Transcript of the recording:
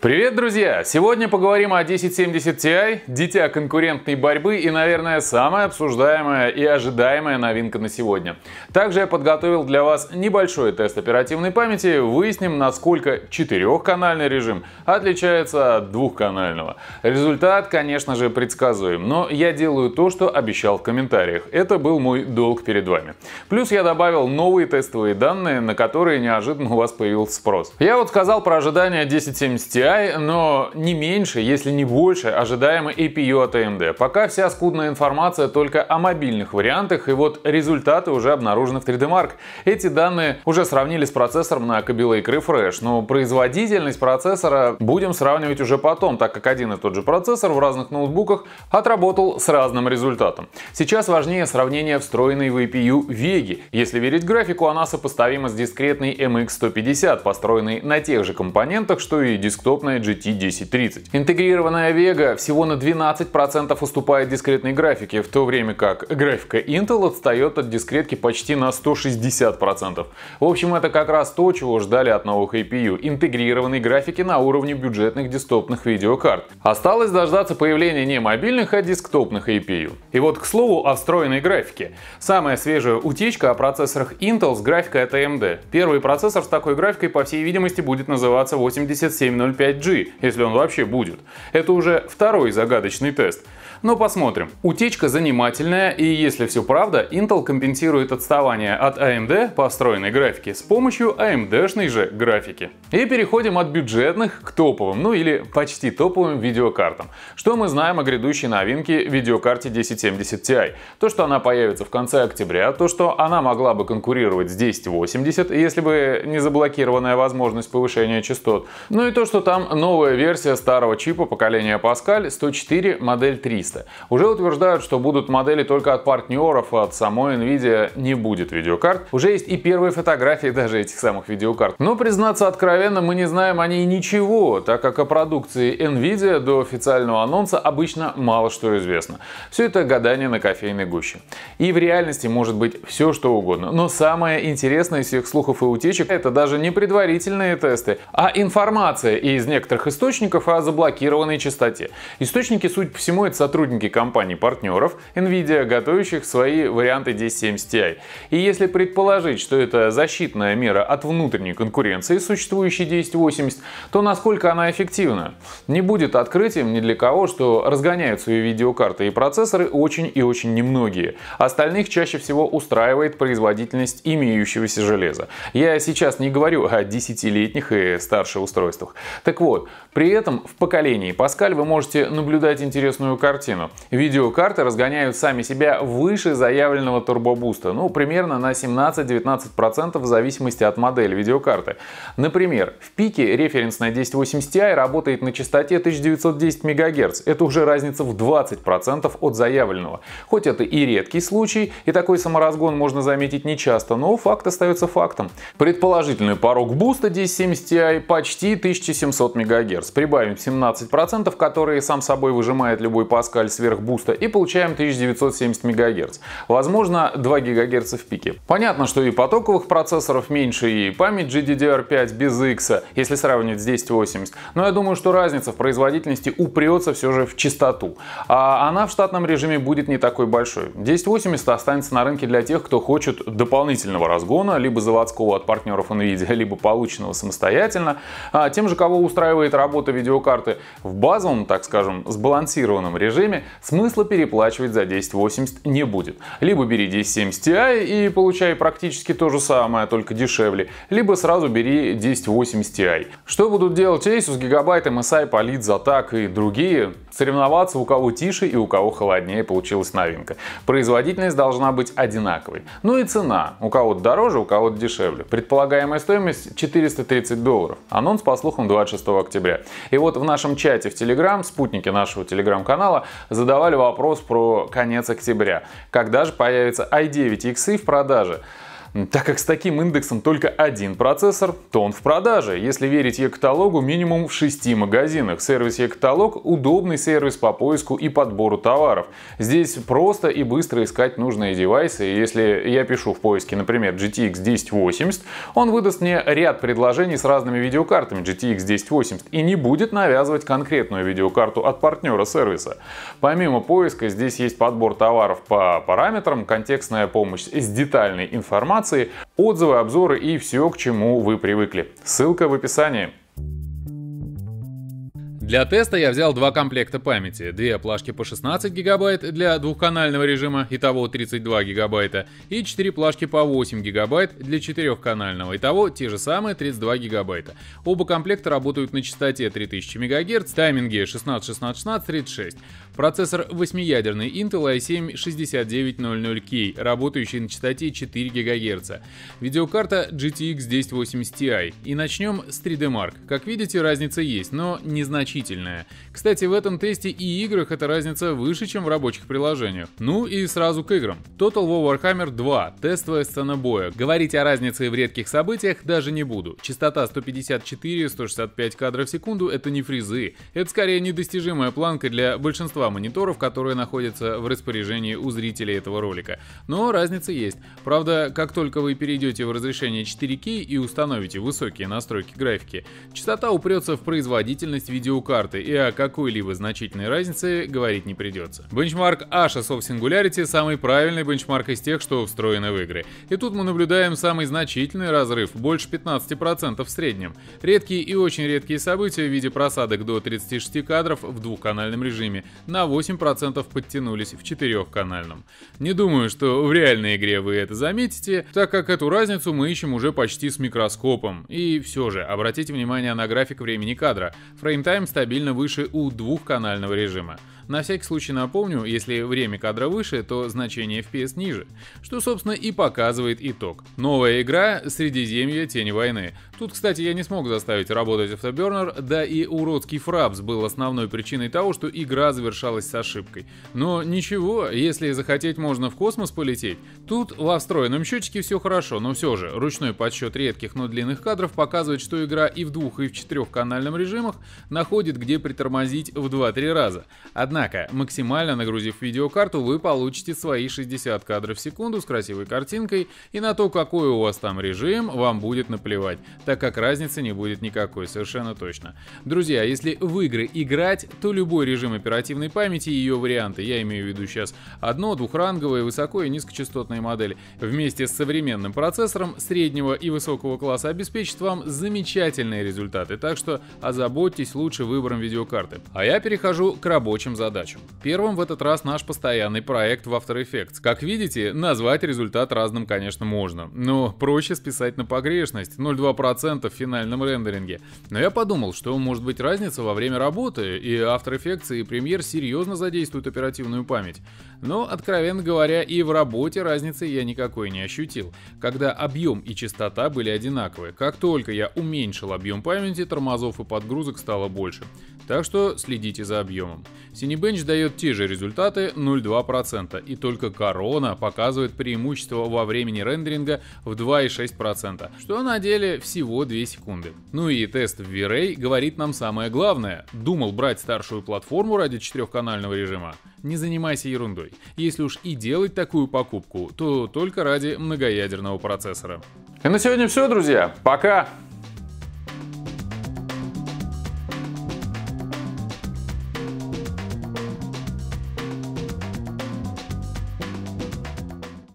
Привет, друзья! Сегодня поговорим о 1070 Ti, дитя конкурентной борьбы и, наверное, самая обсуждаемая и ожидаемая новинка на сегодня. Также я подготовил для вас небольшой тест оперативной памяти, выясним, насколько четырехканальный режим отличается от двухканального. Результат, конечно же, предсказуем, но я делаю то, что обещал в комментариях. Это был мой долг перед вами. Плюс я добавил новые тестовые данные, на которые неожиданно у вас появился спрос. Я вот сказал про ожидания 1070 Ti, DPI, но не меньше, если не больше, ожидаемо APU от AMD. Пока вся скудная информация только о мобильных вариантах, и вот результаты уже обнаружены в 3D Mark. Эти данные уже сравнили с процессором на Kaby Lake Refresh, но производительность процессора будем сравнивать уже потом, так как один и тот же процессор в разных ноутбуках отработал с разным результатом. Сейчас важнее сравнение встроенной в APU Vega. Если верить графику, она сопоставима с дискретной MX150, эм построенной на тех же компонентах, что и десктоп допотопная GT 1030. Интегрированная Vega всего на 12% уступает дискретной графике, в то время как графика Intel отстает от дискретки почти на 160%. В общем, это как раз то, чего ждали от новых APU — интегрированной графики на уровне бюджетных дистопных видеокарт. Осталось дождаться появления не мобильных, а десктопных APU. И вот, к слову, о встроенной графике. Самая свежая утечка о процессорах Intel с графикой от AMD. Первый процессор с такой графикой, по всей видимости, будет называться 8705 5G, если он вообще будет. Это уже второй загадочный тест. Но посмотрим. Утечка занимательная, и если все правда, Intel компенсирует отставание от AMD построенной графики с помощью AMD-шной же графики. И переходим от бюджетных к топовым, ну или почти топовым видеокартам. Что мы знаем о грядущей новинке видеокарте 1070 Ti? То, что она появится в конце октября, то, что она могла бы конкурировать с 1080, если бы не заблокированная возможность повышения частот. Ну и то, что там новая версия старого чипа поколения Pascal 104 модель 3 специалисты. Уже утверждают, что будут модели только от партнеров, а от самой Nvidia не будет видеокарт. Уже есть и первые фотографии даже этих самых видеокарт. Но, признаться откровенно, мы не знаем о ней ничего, так как о продукции Nvidia до официального анонса обычно мало что известно. Все это гадание на кофейной гуще. И в реальности может быть все что угодно. Но самое интересное из всех слухов и утечек — это даже не предварительные тесты, а информация из некоторых источников о заблокированной частоте. Источники, суть по всему, это сотрудники сотрудники компаний-партнеров NVIDIA, готовящих свои варианты 1070 Ti. И если предположить, что это защитная мера от внутренней конкуренции, существующей 1080, то насколько она эффективна? Не будет открытием ни для кого, что разгоняют свои видеокарты и процессоры очень и очень немногие. Остальных чаще всего устраивает производительность имеющегося железа. Я сейчас не говорю о десятилетних и старших устройствах. Так вот, при этом в поколении Pascal вы можете наблюдать интересную картину картину. Видеокарты разгоняют сами себя выше заявленного турбобуста, ну примерно на 17-19% в зависимости от модели видеокарты. Например, в пике референсная 1080 Ti работает на частоте 1910 МГц. Это уже разница в 20% от заявленного. Хоть это и редкий случай, и такой саморазгон можно заметить нечасто, но факт остается фактом. Предположительный порог буста 1070 Ti почти 1700 МГц. Прибавим 17%, которые сам собой выжимает любой Pascal запускали сверх и получаем 1970 мегагерц, Возможно 2 гигагерца в пике. Понятно, что и потоковых процессоров меньше, и память GDDR5 без X, если сравнивать с 1080. Но я думаю, что разница в производительности упрется все же в частоту. А она в штатном режиме будет не такой большой. 1080 останется на рынке для тех, кто хочет дополнительного разгона, либо заводского от партнеров NVIDIA, либо полученного самостоятельно, а тем же, кого устраивает работа видеокарты в базовом, так скажем, сбалансированном режиме, время смысла переплачивать за 1080 не будет. Либо бери 1070 Ti и получай практически то же самое, только дешевле, либо сразу бери 1080 Ti. Что будут делать Asus, Gigabyte, MSI, Polit, Zatac и другие? Соревноваться у кого тише и у кого холоднее получилась новинка. Производительность должна быть одинаковой. Ну и цена. У кого-то дороже, у кого-то дешевле. Предполагаемая стоимость 430 долларов. Анонс по слухам 26 октября. И вот в нашем чате в Telegram, спутники нашего телеграм-канала, задавали вопрос про конец октября. Когда же появятся i9 X в продаже? Так как с таким индексом только один процессор, то он в продаже. Если верить e-каталогу, минимум в шести магазинах. Сервис e-каталог – удобный сервис по поиску и подбору товаров. Здесь просто и быстро искать нужные девайсы. Если я пишу в поиске, например, GTX 1080, он выдаст мне ряд предложений с разными видеокартами GTX 1080 и не будет навязывать конкретную видеокарту от партнера сервиса. Помимо поиска, здесь есть подбор товаров по параметрам, контекстная помощь с детальной информацией, информации, отзывы, обзоры и все, к чему вы привыкли. Ссылка в описании. Для теста я взял два комплекта памяти, две плашки по 16 гигабайт для двухканального режима, итого 32 гигабайта, и четыре плашки по 8 гигабайт для четырехканального, итого те же самые 32 гигабайта. Оба комплекта работают на частоте 3000 МГц, тайминге 16-16-16-36. Процессор 8-ядерный Intel i7-6900K, работающий на частоте 4 ГГц. Видеокарта GTX 1080 Ti. И начнем с 3D Mark. Как видите, разница есть, но незначительная значительная. Кстати, в этом тесте и играх эта разница выше, чем в рабочих приложениях. Ну и сразу к играм. Total War Warhammer 2. Тестовая сцена боя. Говорить о разнице в редких событиях даже не буду. Частота 154-165 кадров в секунду это не фризы. Это скорее недостижимая планка для большинства мониторов, которые находятся в распоряжении у зрителей этого ролика. Но разница есть. Правда, как только вы перейдете в разрешение 4 k и установите высокие настройки графики, частота упрется в производительность видеокарты карты, и о какой-либо значительной разнице говорить не придется. Бенчмарк Ashes of Singularity самый правильный бенчмарк из тех, что встроены в игры. И тут мы наблюдаем самый значительный разрыв, больше 15% в среднем. Редкие и очень редкие события в виде просадок до 36 кадров в двухканальном режиме на 8% подтянулись в четырехканальном. Не думаю, что в реальной игре вы это заметите, так как эту разницу мы ищем уже почти с микроскопом. И все же, обратите внимание на график времени кадра. Фреймтайм стабильно выше у двухканального режима. На всякий случай напомню, если время кадра выше, то значение FPS ниже, что собственно и показывает итог. Новая игра «Средиземье. Тени войны». Тут, кстати, я не смог заставить работать автобернер, да и уродский фрапс был основной причиной того, что игра завершалась с ошибкой. Но ничего, если захотеть можно в космос полететь. Тут во встроенном счетчике все хорошо, но все же, ручной подсчет редких, но длинных кадров показывает, что игра и в двух, и в четырехканальном режимах находит где притормозить в 2-3 раза. Одна Однако, максимально нагрузив видеокарту, вы получите свои 60 кадров в секунду с красивой картинкой, и на то, какой у вас там режим, вам будет наплевать, так как разницы не будет никакой, совершенно точно. Друзья, если в игры играть, то любой режим оперативной памяти и ее варианты, я имею в виду сейчас одно, двухранговые, высоко и низкочастотные модели, вместе с современным процессором среднего и высокого класса обеспечит вам замечательные результаты, так что озаботьтесь лучше выбором видеокарты. А я перехожу к рабочим задачам задачам. Первым в этот раз наш постоянный проект в After Effects. Как видите, назвать результат разным, конечно, можно. Но проще списать на погрешность 0,2% в финальном рендеринге. Но я подумал, что может быть разница во время работы, и After Effects и Premiere серьезно задействуют оперативную память. Но, откровенно говоря, и в работе разницы я никакой не ощутил, когда объем и частота были одинаковые. Как только я уменьшил объем памяти, тормозов и подгрузок стало больше. Так что следите за объемом. Сине Сибенч дает те же результаты 0,2%, и только Corona показывает преимущество во времени рендеринга в 2,6%, что на деле всего 2 секунды. Ну и тест в V-Ray говорит нам самое главное. Думал брать старшую платформу ради четырехканального режима? Не занимайся ерундой. Если уж и делать такую покупку, то только ради многоядерного процессора. И на сегодня все, друзья. Пока!